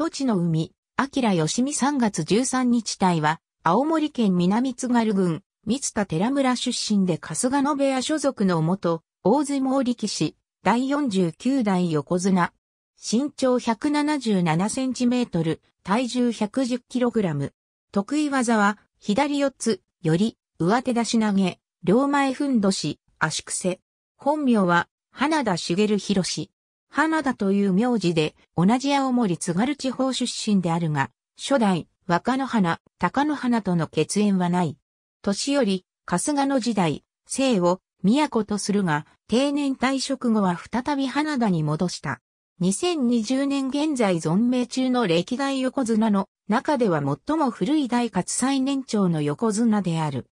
土地の海、明義美3月13日隊は、青森県南津軽郡、三田寺村出身で春日野部屋所属の元、大相撲力士、第49代横綱。身長177センチメートル、体重110キログラム。得意技は、左四つ、より、上手出し投げ、両前ふんどし、足癖。本名は、花田茂博士。花田という名字で、同じ青森津軽地方出身であるが、初代、若野花、高野花との血縁はない。年より、春日の時代、姓を、都とするが、定年退職後は再び花田に戻した。2020年現在存命中の歴代横綱の中では最も古い大活最年長の横綱である。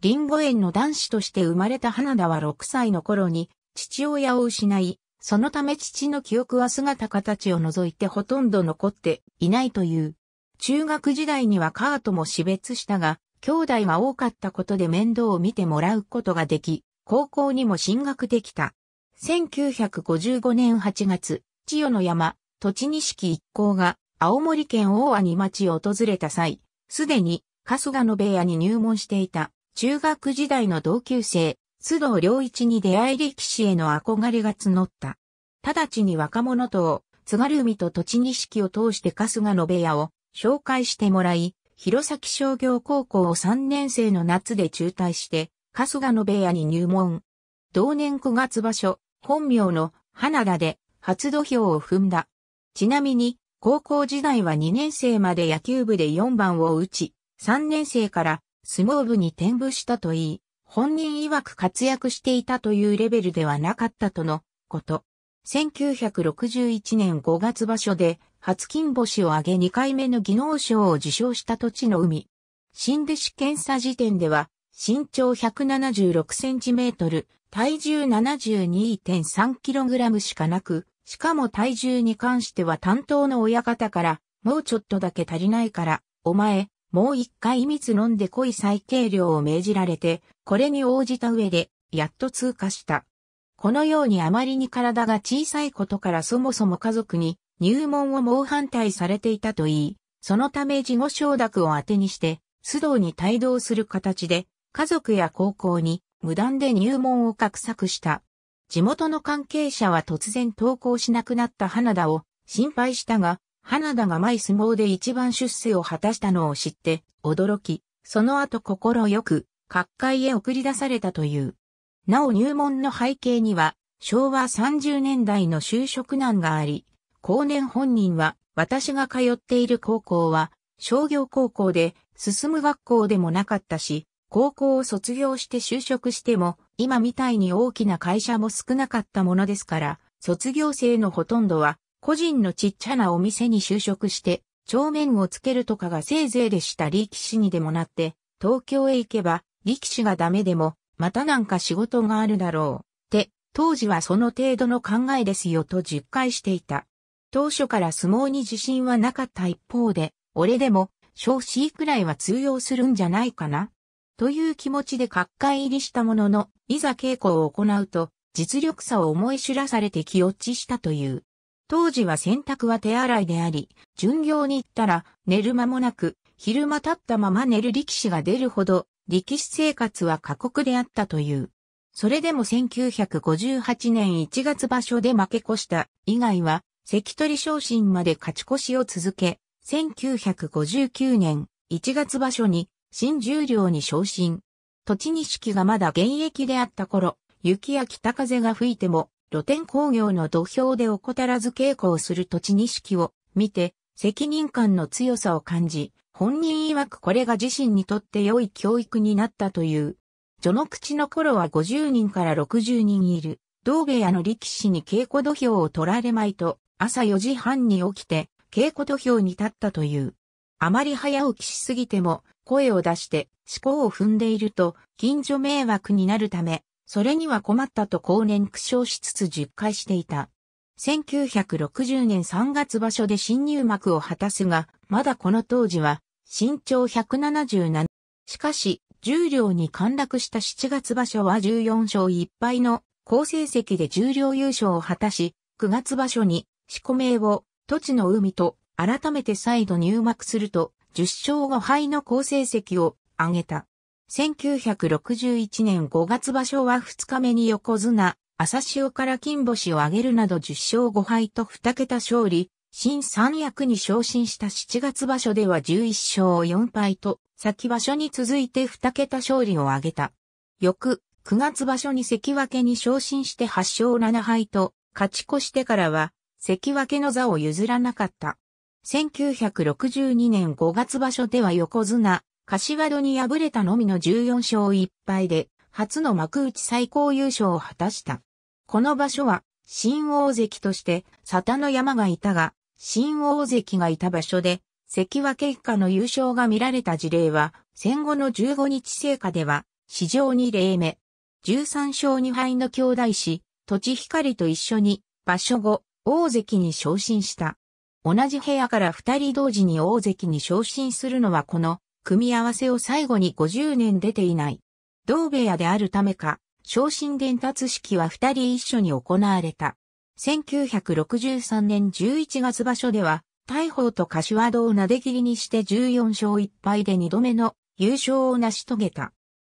リンゴ園の男子として生まれた花田は6歳の頃に父親を失い、そのため父の記憶は姿形を除いてほとんど残っていないという。中学時代にはカートも死別したが、兄弟が多かったことで面倒を見てもらうことができ、高校にも進学できた。1955年8月、千代の山、栃錦一行が青森県大に町を訪れた際、すでに春日の部屋に入門していた中学時代の同級生、須藤良一に出会い力士への憧れが募った。直ちに若者と、津軽海と土地式を通して春日野部屋を紹介してもらい、弘前商業高校を3年生の夏で中退して、春日野部屋に入門。同年9月場所、本名の花田で初土俵を踏んだ。ちなみに、高校時代は2年生まで野球部で4番を打ち、3年生から相撲部に転部したといい、本人曰く活躍していたというレベルではなかったとのこと。1961年5月場所で初金星を挙げ2回目の技能賞を受賞した土地の海。新弟子検査時点では身長176センチメートル、体重72.3キログラムしかなく、しかも体重に関しては担当の親方から、もうちょっとだけ足りないから、お前、もう一回蜜飲んで濃い最軽量を命じられて、これに応じた上で、やっと通過した。このようにあまりに体が小さいことからそもそも家族に入門を猛反対されていたといい、そのため事後承諾を当てにして、須藤に帯同する形で、家族や高校に無断で入門を画策した。地元の関係者は突然登校しなくなった花田を心配したが、花田が前相撲で一番出世を果たしたのを知って、驚き、その後心よく、各界へ送り出されたという。なお入門の背景には、昭和30年代の就職難があり、後年本人は、私が通っている高校は、商業高校で、進む学校でもなかったし、高校を卒業して就職しても、今みたいに大きな会社も少なかったものですから、卒業生のほとんどは個人のちっちゃなお店に就職して、帳面をつけるとかがせいぜいでした力士にでもなって、東京へ行けば、力士がダメでも、またなんか仕事があるだろう。って、当時はその程度の考えですよと実戒していた。当初から相撲に自信はなかった一方で、俺でも、少子くらいは通用するんじゃないかな。という気持ちで角界入りしたものの、いざ稽古を行うと、実力差を思い知らされて気落ちしたという。当時は洗濯は手洗いであり、巡業に行ったら寝る間もなく、昼間立ったまま寝る力士が出るほど、力士生活は過酷であったという。それでも1958年1月場所で負け越した以外は、関取昇進まで勝ち越しを続け、1959年1月場所に新十両に昇進。土地錦がまだ現役であった頃、雪や北風が吹いても露天工業の土俵で怠らず稽古をする土地錦を見て、責任感の強さを感じ、本人曰くこれが自身にとって良い教育になったという。序の口の頃は50人から60人いる、道下屋の力士に稽古土俵を取られまいと、朝4時半に起きて、稽古土俵に立ったという。あまり早起きしすぎても、声を出して、思考を踏んでいると、近所迷惑になるため、それには困ったと後年苦笑しつつ実回していた。1960年3月場所で新入幕を果たすが、まだこの当時は身長177。しかし、重量に陥落した7月場所は14勝1敗の好成績で重量優勝を果たし、9月場所に、四個名を、土地の海と、改めて再度入幕すると、10勝5敗の好成績を挙げた。1961年5月場所は2日目に横綱、朝潮から金星を挙げるなど10勝5敗と2桁勝利、新三役に昇進した7月場所では11勝4敗と、先場所に続いて2桁勝利を挙げた。翌、9月場所に関脇に昇進して8勝7敗と、勝ち越してからは、関脇の座を譲らなかった。1962年5月場所では横綱、柏戸に敗れたのみの14勝1敗で、初の幕内最高優勝を果たした。この場所は、新大関として、佐田の山がいたが、新大関がいた場所で、関脇以下の優勝が見られた事例は、戦後の15日成果では、史上2例目。13勝2敗の兄弟子、土地光と一緒に、場所後、大関に昇進した。同じ部屋から二人同時に大関に昇進するのはこの組み合わせを最後に50年出ていない。同部屋であるためか、昇進伝達式は二人一緒に行われた。1963年11月場所では、大砲と柏戸を撫で切りにして14勝1敗で2度目の優勝を成し遂げた。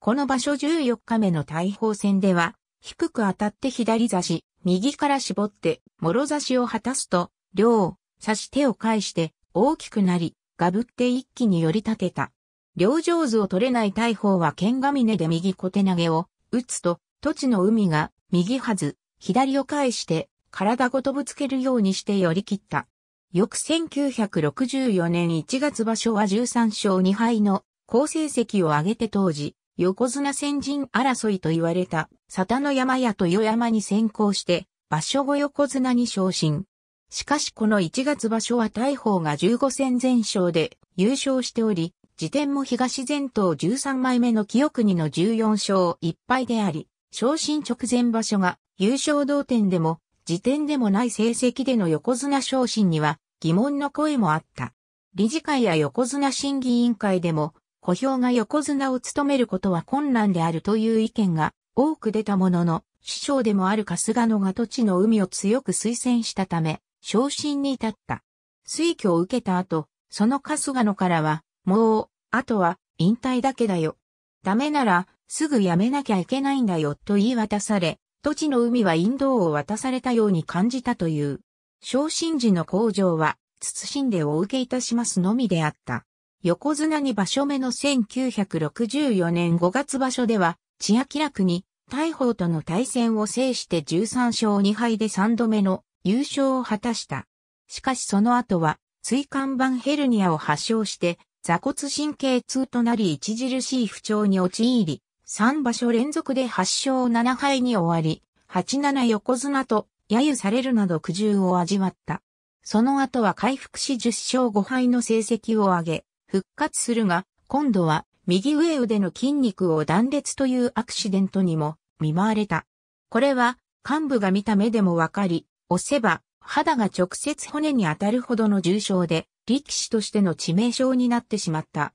この場所14日目の大砲戦では、低く当たって左差し、右から絞って、諸差しを果たすと、両、差し手を返して、大きくなり、がぶって一気に寄り立てた。両上手を取れない大砲は剣ヶ峰で右小手投げを打つと、土地の海が右はず、左を返して体ごとぶつけるようにして寄り切った。翌1964年1月場所は13勝2敗の好成績を上げて当時、横綱先人争いと言われた、佐田の山や豊山に先行して、場所後横綱に昇進。しかしこの1月場所は大砲が15戦全勝で優勝しており、時点も東前頭13枚目の清国の14勝1敗であり、昇進直前場所が優勝同点でも、時点でもない成績での横綱昇進には疑問の声もあった。理事会や横綱審議委員会でも、小兵が横綱を務めることは困難であるという意見が多く出たものの、師匠でもある春日野が土地の海を強く推薦したため、昇進に至った。推挙を受けた後、その春日野からは、もう、あとは、引退だけだよ。ダメなら、すぐ辞めなきゃいけないんだよ、と言い渡され、土地の海は引導を渡されたように感じたという。昇進時の工場は、謹んでお受けいたしますのみであった。横綱に場所目の1964年5月場所では、千秋楽に、大砲との対戦を制して13勝2敗で3度目の優勝を果たした。しかしその後は、椎間板ヘルニアを発症して、座骨神経痛となり著しい不調に陥り、3場所連続で8勝7敗に終わり、87横綱と揶揄されるなど苦渋を味わった。その後は回復し10勝5敗の成績を上げ、復活するが、今度は右上腕の筋肉を断裂というアクシデントにも見舞われた。これは幹部が見た目でもわかり、押せば、肌が直接骨に当たるほどの重傷で、力士としての致命傷になってしまった。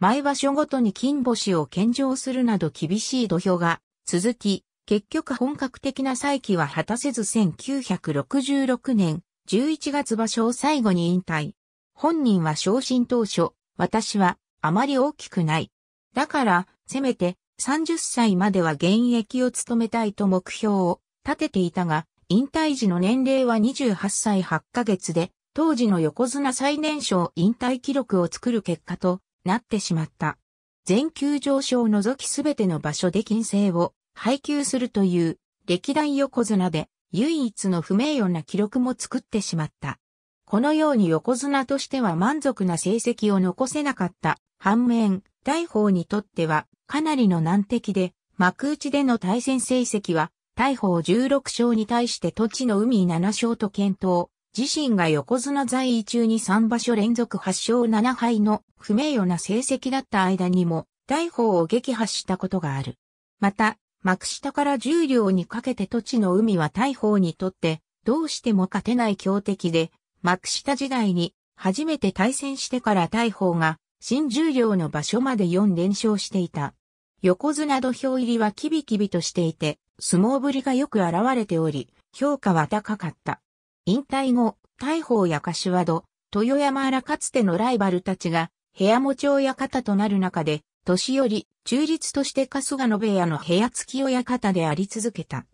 前場所ごとに金星を献上するなど厳しい土俵が続き、結局本格的な再起は果たせず1966年11月場所を最後に引退。本人は昇進当初、私はあまり大きくない。だから、せめて30歳までは現役を務めたいと目標を立てていたが、引退時の年齢は28歳8ヶ月で、当時の横綱最年少引退記録を作る結果となってしまった。全球上昇を除きすべての場所で金星を配給するという歴代横綱で唯一の不名誉な記録も作ってしまった。このように横綱としては満足な成績を残せなかった反面、大鵬にとってはかなりの難敵で幕内での対戦成績は大砲16勝に対して土地の海7勝と検討。自身が横綱在位中に3場所連続8勝7敗の不名誉な成績だった間にも、大砲を撃破したことがある。また、幕下から十両にかけて土地の海は大砲にとって、どうしても勝てない強敵で、幕下時代に初めて対戦してから大砲が新十両の場所まで4連勝していた。横綱土俵入りはキビキビとしていて、相撲ぶりがよく現れており、評価は高かった。引退後、大鵬や柏戸、豊山らかつてのライバルたちが、部屋持ち親方となる中で、年寄り、中立として春日野部屋の部屋付き親方であり続けた。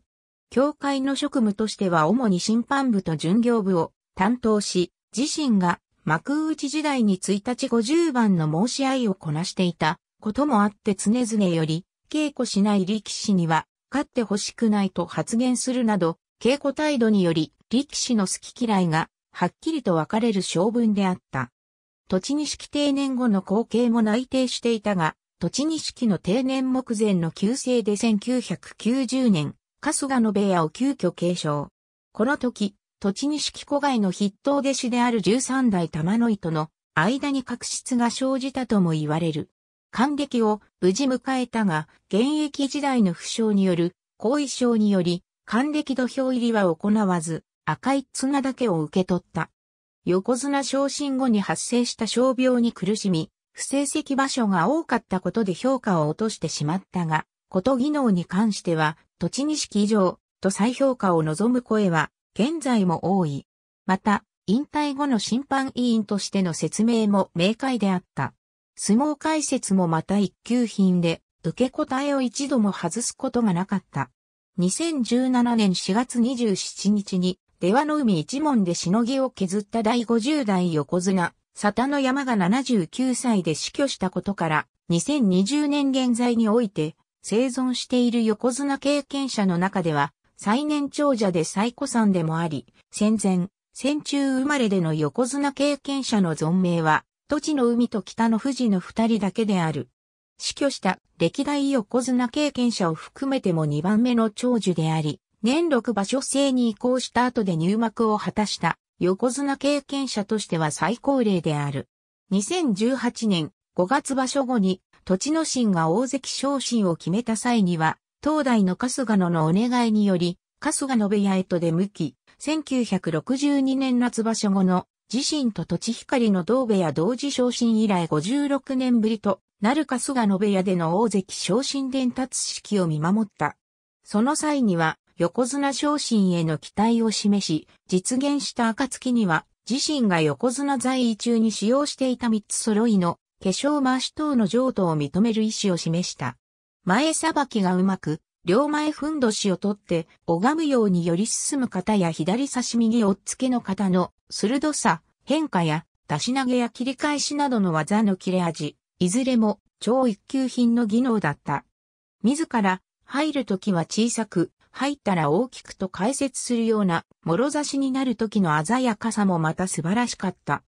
協会の職務としては主に審判部と巡業部を担当し、自身が幕内時代に1日50番の申し合いをこなしていたこともあって常々より、稽古しない力士には、勝ってほしくないと発言するなど、稽古態度により、力士の好き嫌いが、はっきりと分かれる性分であった。土栃錦定年後の後継も内定していたが、土栃錦の定年目前の旧制で1990年、春日の部屋を急遽継承。この時、土栃錦古外の筆頭弟子である13代玉の糸の間に確執が生じたとも言われる。還暦を無事迎えたが、現役時代の負傷による後遺症により、還暦土俵入りは行わず、赤い綱だけを受け取った。横綱昇進後に発生した傷病に苦しみ、不成績場所が多かったことで評価を落としてしまったが、こと技能に関しては、土地錦以上と再評価を望む声は、現在も多い。また、引退後の審判委員としての説明も明快であった。相撲解説もまた一級品で、受け答えを一度も外すことがなかった。2017年4月27日に、出羽の海一門でしのぎを削った第50代横綱、佐田の山が79歳で死去したことから、2020年現在において、生存している横綱経験者の中では、最年長者で最古参でもあり、戦前、戦中生まれでの横綱経験者の存命は、土地の海と北の富士の二人だけである。死去した歴代横綱経験者を含めても二番目の長寿であり、年6場所制に移行した後で入幕を果たした横綱経験者としては最高齢である。2018年5月場所後に、土地の神が大関昇進を決めた際には、東大の春日野のお願いにより、春日野部屋へと出向き、1962年夏場所後の自身と土地光の同部屋同時昇進以来56年ぶりとなるか菅野部屋での大関昇進伝達式を見守った。その際には、横綱昇進への期待を示し、実現した暁には、自身が横綱在位中に使用していた三つ揃いの化粧回し等の譲渡を認める意思を示した。前さばきがうまく、両前ふんどしを取って拝むように寄り進む方や左差し右をっつけの方の鋭さ、変化や出し投げや切り返しなどの技の切れ味、いずれも超一級品の技能だった。自ら入るときは小さく、入ったら大きくと解説するような、もろ差しになる時の鮮やかさもまた素晴らしかった。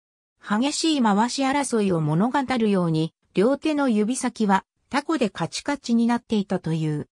激しい回し争いを物語るように、両手の指先はタコでカチカチになっていたという。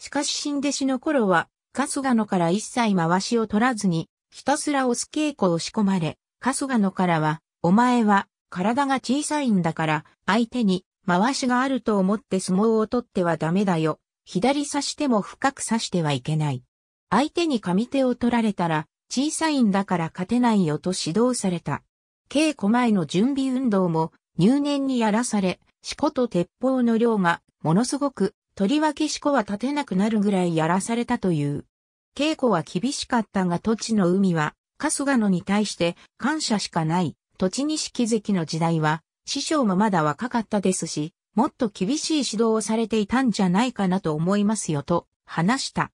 しかし新弟子の頃は、春日野から一切回しを取らずに、ひたすら押す稽古を仕込まれ、春日野からは、お前は、体が小さいんだから、相手に、回しがあると思って相撲を取ってはダメだよ。左刺しても深く刺してはいけない。相手に上手を取られたら、小さいんだから勝てないよと指導された。稽古前の準備運動も入念にやらされ、四股と鉄砲の量がものすごくとりわけ四股は立てなくなるぐらいやらされたという。稽古は厳しかったが土地の海は、春日野に対して感謝しかない、土地木関の時代は、師匠もまだ若かったですし、もっと厳しい指導をされていたんじゃないかなと思いますよと、話した。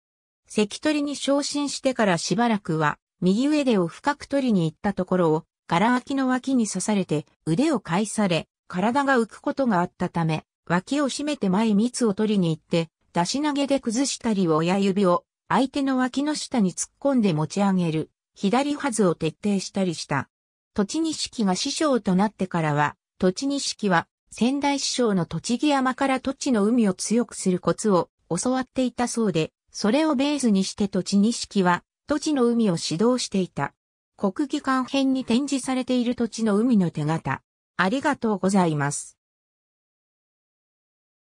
関取に昇進してからしばらくは、右腕を深く取りに行ったところを、柄脇の脇に刺されて、腕を返され、体が浮くことがあったため、脇を締めて前蜜を取りに行って、出し投げで崩したり親指を相手の脇の下に突っ込んで持ち上げる、左はずを徹底したりした。栃二式が師匠となってからは、栃二式は仙台師匠の栃木山から土地の海を強くするコツを教わっていたそうで、それをベースにして栃二式は土地の海を指導していた。国技館編に展示されている土地の海の手形。ありがとうございます。